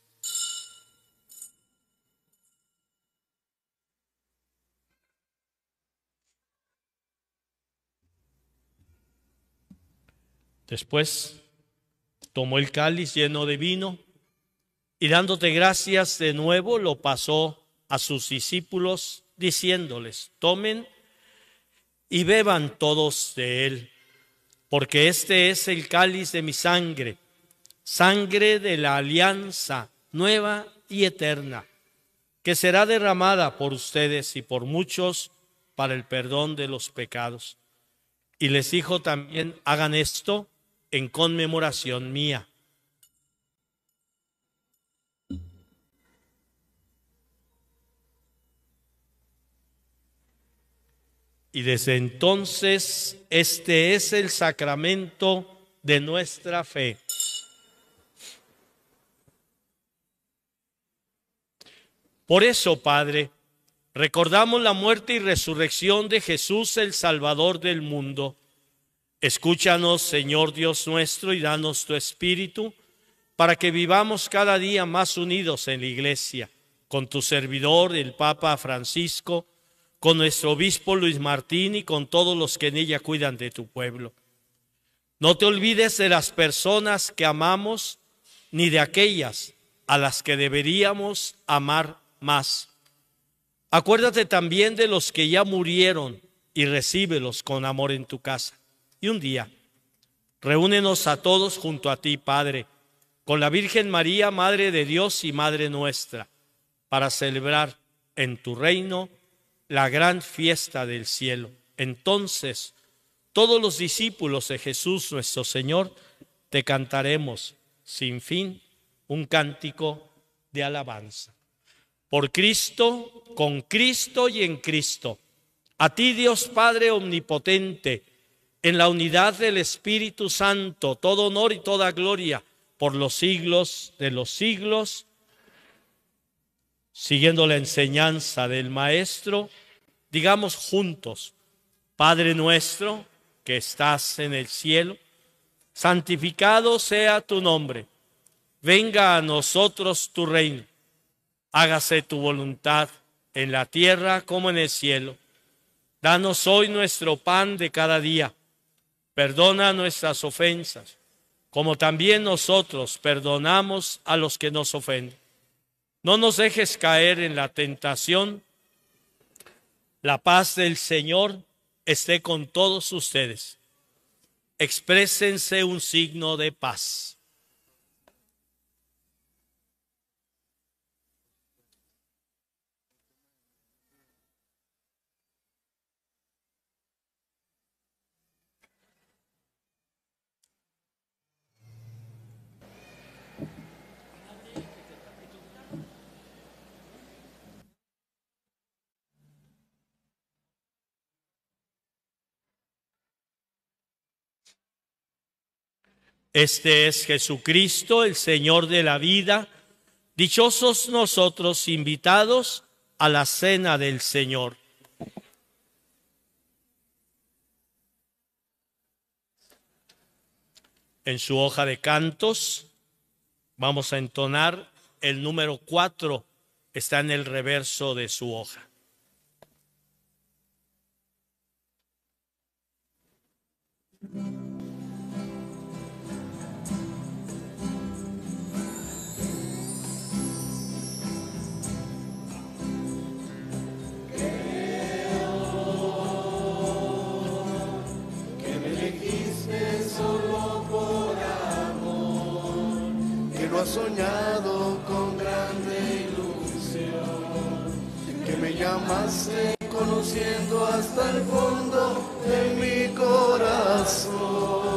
Speaker 1: Después tomó el cáliz lleno de vino y dándote gracias de nuevo lo pasó a sus discípulos diciéndoles, tomen y beban todos de él, porque este es el cáliz de mi sangre, sangre de la alianza nueva y eterna, que será derramada por ustedes y por muchos para el perdón de los pecados. Y les dijo también, hagan esto en conmemoración mía. Y desde entonces este es el sacramento de nuestra fe. Por eso, Padre, recordamos la muerte y resurrección de Jesús, el Salvador del mundo. Escúchanos, Señor Dios nuestro, y danos tu Espíritu, para que vivamos cada día más unidos en la Iglesia, con tu servidor, el Papa Francisco, con nuestro obispo Luis Martín y con todos los que en ella cuidan de tu pueblo. No te olvides de las personas que amamos ni de aquellas a las que deberíamos amar más. Acuérdate también de los que ya murieron y recíbelos con amor en tu casa. Y un día, reúnenos a todos junto a ti, Padre, con la Virgen María, Madre de Dios y Madre nuestra, para celebrar en tu reino la gran fiesta del cielo. Entonces, todos los discípulos de Jesús nuestro Señor, te cantaremos sin fin un cántico de alabanza. Por Cristo, con Cristo y en Cristo. A ti Dios Padre Omnipotente, en la unidad del Espíritu Santo, todo honor y toda gloria por los siglos de los siglos siguiendo la enseñanza del Maestro, digamos juntos, Padre nuestro que estás en el cielo, santificado sea tu nombre, venga a nosotros tu reino, hágase tu voluntad en la tierra como en el cielo. Danos hoy nuestro pan de cada día, perdona nuestras ofensas, como también nosotros perdonamos a los que nos ofenden no nos dejes caer en la tentación. La paz del Señor esté con todos ustedes. Exprésense un signo de paz. Este es Jesucristo, el Señor de la vida. Dichosos nosotros invitados a la cena del Señor. En su hoja de cantos vamos a entonar el número cuatro, está en el reverso de su hoja.
Speaker 4: ha soñado con grande ilusión, que me llamase conociendo hasta el fondo de mi corazón.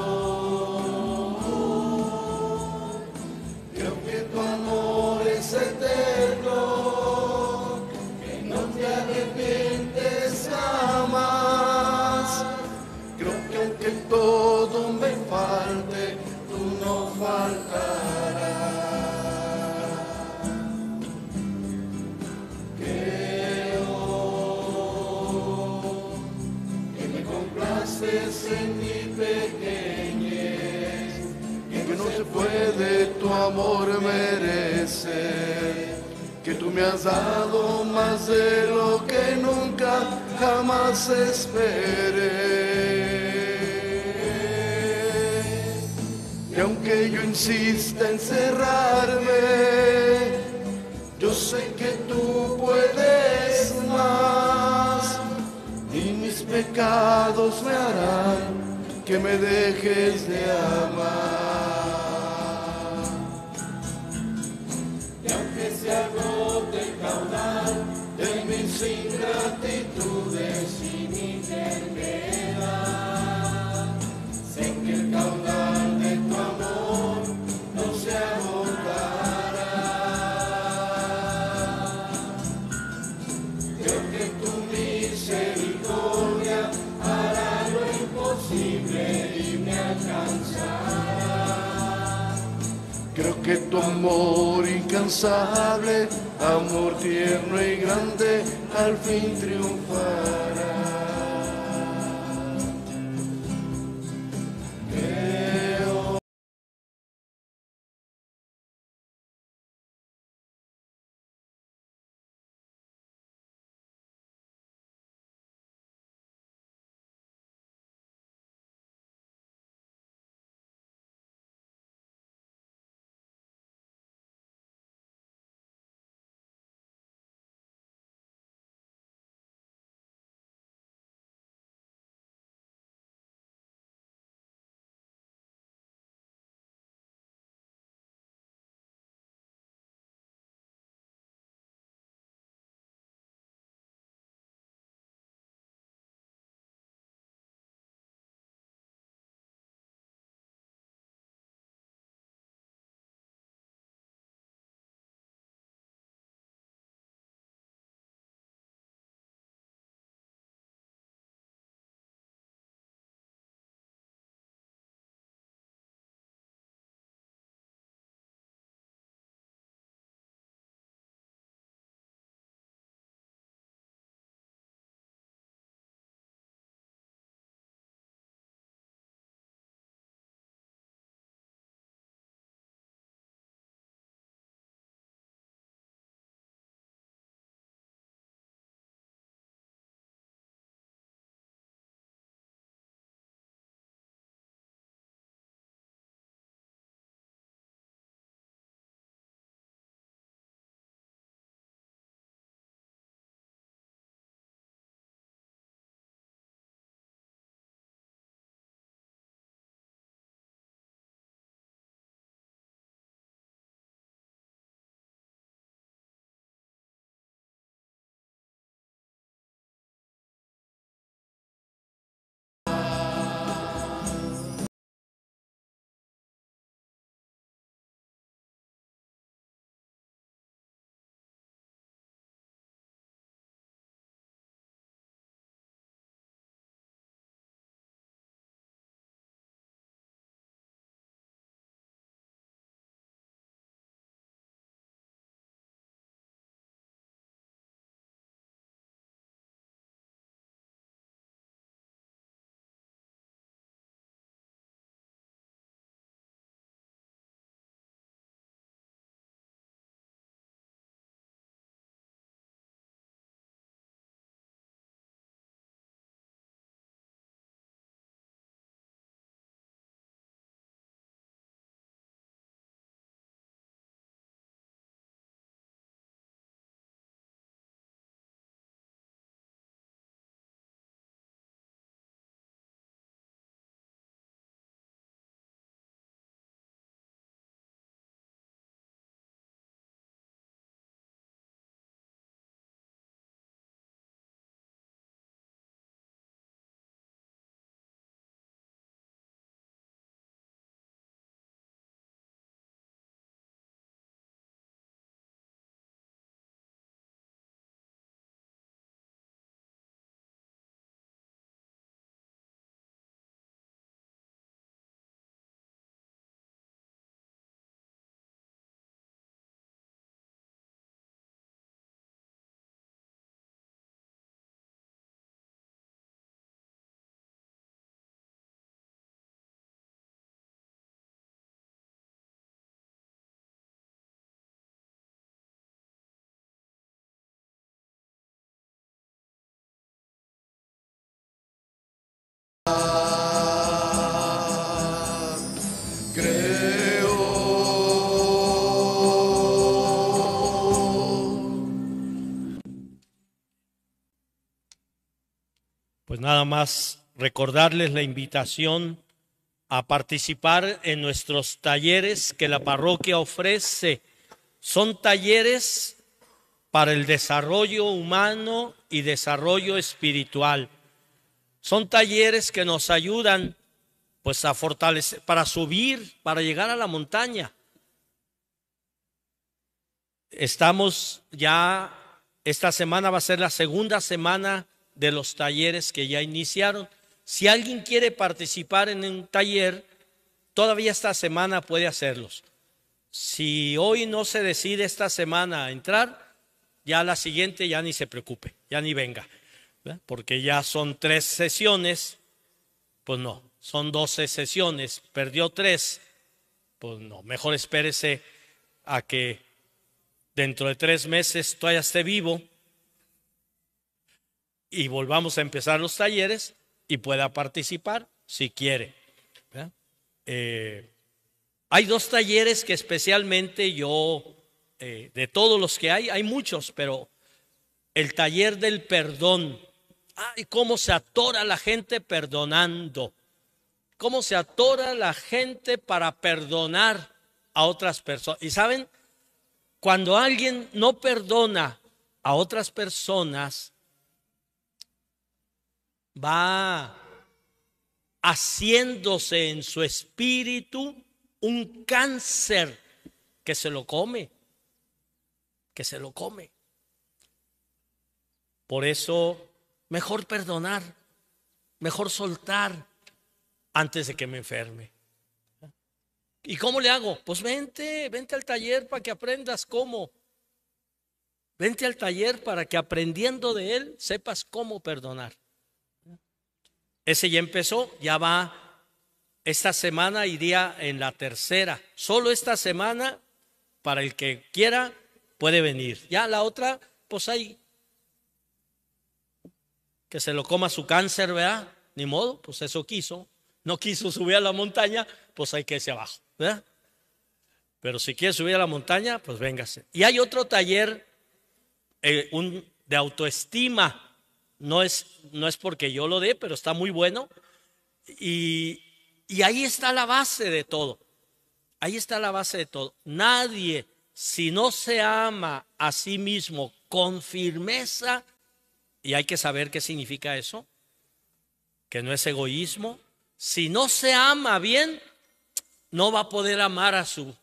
Speaker 4: que tú me has dado más de lo que nunca jamás esperé. Y aunque yo insista en cerrarme, yo sé que tú puedes más y mis pecados me harán que me dejes de amar. amor incansable, amor tierno y grande, al fin triunfará.
Speaker 1: nada más recordarles la invitación a participar en nuestros talleres que la parroquia ofrece. Son talleres para el desarrollo humano y desarrollo espiritual. Son talleres que nos ayudan pues a fortalecer, para subir, para llegar a la montaña. Estamos ya, esta semana va a ser la segunda semana de los talleres que ya iniciaron. Si alguien quiere participar en un taller, todavía esta semana puede hacerlos. Si hoy no se decide esta semana entrar, ya la siguiente ya ni se preocupe, ya ni venga, porque ya son tres sesiones, pues no, son doce sesiones, perdió tres, pues no, mejor espérese a que dentro de tres meses todavía esté vivo y volvamos a empezar los talleres y pueda participar si quiere. Eh, hay dos talleres que especialmente yo, eh, de todos los que hay, hay muchos, pero el taller del perdón. Ay, cómo se atora la gente perdonando. Cómo se atora la gente para perdonar a otras personas. Y saben, cuando alguien no perdona a otras personas, va haciéndose en su espíritu un cáncer que se lo come, que se lo come. Por eso, mejor perdonar, mejor soltar antes de que me enferme. ¿Y cómo le hago? Pues vente, vente al taller para que aprendas cómo. Vente al taller para que aprendiendo de él sepas cómo perdonar. Ese ya empezó, ya va esta semana, iría en la tercera. Solo esta semana, para el que quiera, puede venir. Ya la otra, pues ahí. Que se lo coma su cáncer, ¿verdad? Ni modo, pues eso quiso. No quiso subir a la montaña, pues hay que irse abajo, ¿verdad? Pero si quiere subir a la montaña, pues véngase. Y hay otro taller, eh, de autoestima no es, no es porque yo lo dé, pero está muy bueno. Y, y ahí está la base de todo. Ahí está la base de todo. Nadie, si no se ama a sí mismo con firmeza, y hay que saber qué significa eso, que no es egoísmo, si no se ama bien, no va a poder amar a su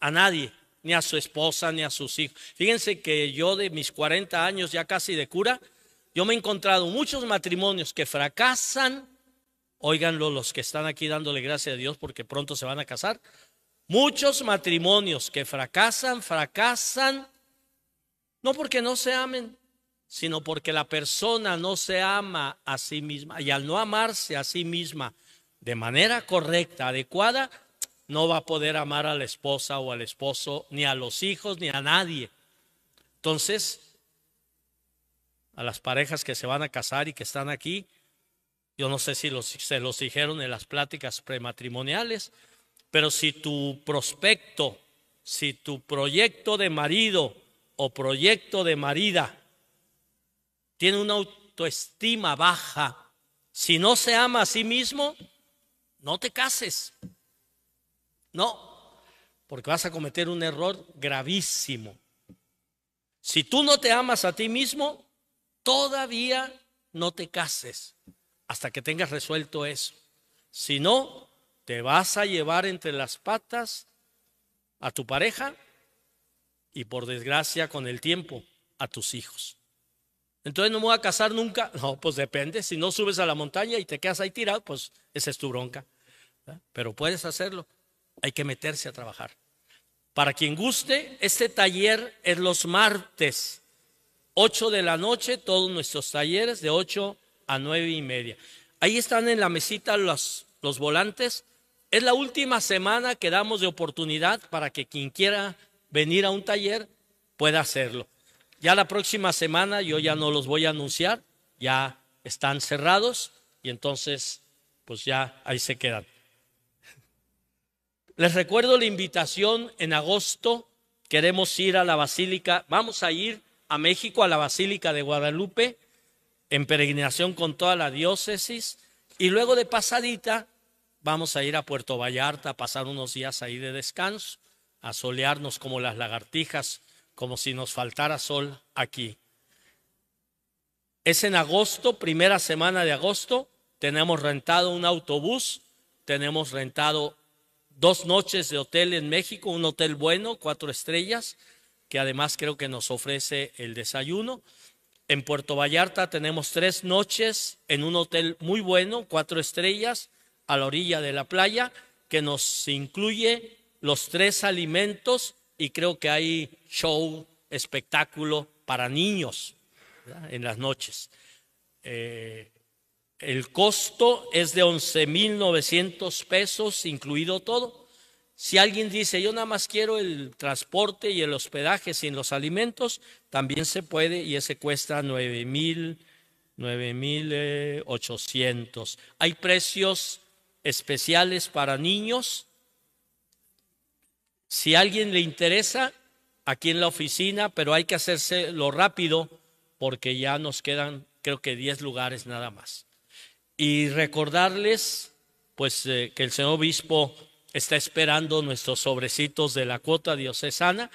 Speaker 1: a nadie, ni a su esposa, ni a sus hijos. Fíjense que yo de mis 40 años ya casi de cura, yo me he encontrado muchos matrimonios que fracasan. Óiganlo los que están aquí dándole gracias a Dios porque pronto se van a casar. Muchos matrimonios que fracasan, fracasan, no porque no se amen, sino porque la persona no se ama a sí misma. Y al no amarse a sí misma de manera correcta, adecuada, no va a poder amar a la esposa o al esposo, ni a los hijos, ni a nadie. Entonces, a las parejas que se van a casar y que están aquí. Yo no sé si los, se los dijeron en las pláticas prematrimoniales, pero si tu prospecto, si tu proyecto de marido o proyecto de marida tiene una autoestima baja, si no se ama a sí mismo, no te cases. No, porque vas a cometer un error gravísimo. Si tú no te amas a ti mismo, todavía no te cases hasta que tengas resuelto eso. Si no, te vas a llevar entre las patas a tu pareja y por desgracia con el tiempo a tus hijos. Entonces no me voy a casar nunca. [LAUGHS] No, pues depende. Si no subes a la montaña y te quedas ahí tirado, pues esa es tu bronca. Pero puedes hacerlo. Hay que meterse a trabajar. Para quien guste, este taller es los martes 8 de la noche, todos nuestros talleres de 8 a nueve y media. Ahí están en la mesita los, los volantes. Es la última semana que damos de oportunidad para que quien quiera venir a un taller pueda hacerlo. Ya la próxima semana yo ya no los voy a anunciar, ya están cerrados y entonces pues ya ahí se quedan. Les recuerdo la invitación en agosto, queremos ir a la basílica, vamos a ir a México, a la Basílica de Guadalupe, en peregrinación con toda la diócesis, y luego de pasadita vamos a ir a Puerto Vallarta a pasar unos días ahí de descanso, a solearnos como las lagartijas, como si nos faltara sol aquí. Es en agosto, primera semana de agosto, tenemos rentado un autobús, tenemos rentado dos noches de hotel en México, un hotel bueno, cuatro estrellas, que además creo que nos ofrece el desayuno. En Puerto Vallarta tenemos tres noches en un hotel muy bueno, cuatro estrellas, a la orilla de la playa, que nos incluye los tres alimentos y creo que hay show, espectáculo para niños en las noches. Eh, el costo es de 11.900 pesos, incluido todo. Si alguien dice, yo nada más quiero el transporte y el hospedaje sin los alimentos, también se puede y ese cuesta 9.800. Hay precios especiales para niños. Si a alguien le interesa, aquí en la oficina, pero hay que hacerse lo rápido porque ya nos quedan creo que 10 lugares nada más. Y recordarles, pues, eh, que el señor obispo está esperando nuestros sobrecitos de la cuota diocesana.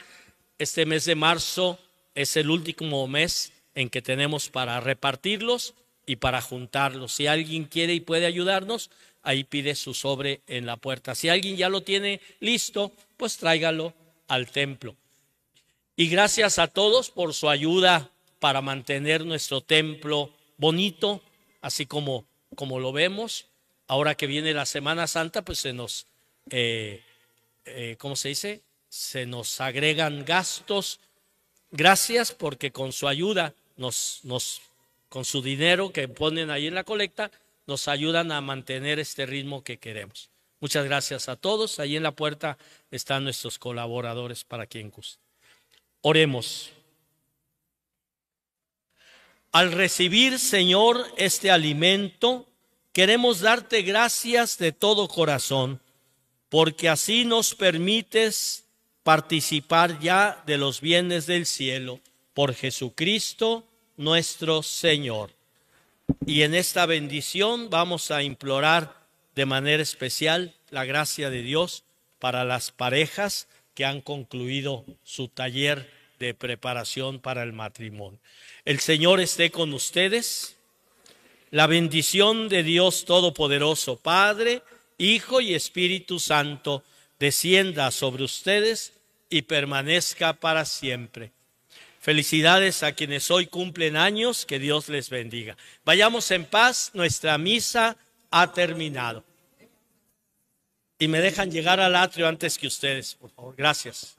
Speaker 1: Este mes de marzo es el último mes en que tenemos para repartirlos y para juntarlos. Si alguien quiere y puede ayudarnos, ahí pide su sobre en la puerta. Si alguien ya lo tiene listo, pues tráigalo al templo. Y gracias a todos por su ayuda para mantener nuestro templo bonito, así como, como lo vemos. Ahora que viene la Semana Santa, pues se nos eh, eh, ¿cómo se dice? Se nos agregan gastos. Gracias porque con su ayuda, nos, nos, con su dinero que ponen ahí en la colecta, nos ayudan a mantener este ritmo que queremos. Muchas gracias a todos. Ahí en la puerta están nuestros colaboradores para quien guste. Oremos. Al recibir, Señor, este alimento, queremos darte gracias de todo corazón porque así nos permites participar ya de los bienes del cielo por Jesucristo nuestro Señor. Y en esta bendición vamos a implorar de manera especial la gracia de Dios para las parejas que han concluido su taller de preparación para el matrimonio. El Señor esté con ustedes. La bendición de Dios Todopoderoso, Padre, Hijo y Espíritu Santo, descienda sobre ustedes y permanezca para siempre. Felicidades a quienes hoy cumplen años, que Dios les bendiga. Vayamos en paz, nuestra misa ha terminado. Y me dejan llegar al atrio antes que ustedes, por favor. Gracias.